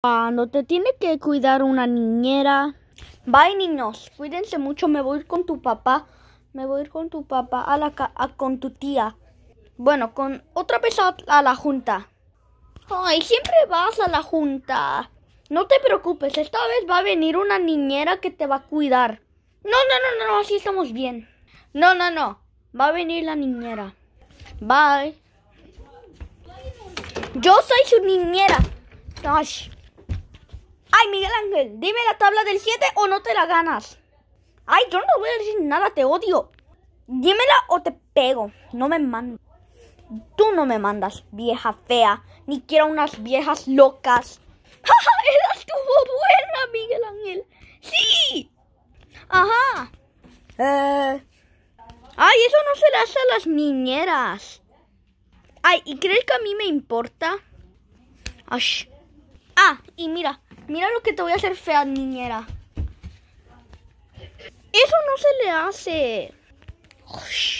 Cuando te tiene que cuidar una niñera. Bye niños, cuídense mucho, me voy a ir con tu papá. Me voy a ir con tu papá a la ca con tu tía. Bueno, con otra vez a, la junta. Ay, siempre vas a la junta. No te preocupes, esta vez va a venir una niñera que te va a cuidar. No, no, no, no, así estamos bien. No, no, no. Va a venir la niñera. Bye. Yo soy su niñera. Ay, Miguel Ángel, dime la tabla del 7 o no te la ganas. Ay, yo no voy a decir nada, te odio. Dímela o te pego. No me mandas. Tú no me mandas, vieja fea. Ni quiero unas viejas locas. ¡Esa estuvo buena, Miguel Ángel! ¡Sí! ¡Ajá! Eh. ¡Ay, eso no se le hace a las niñeras! Ay, ¿y crees que a mí me importa? ¡Ash! Ah, y mira, mira lo que te voy a hacer fea, niñera. Eso no se le hace.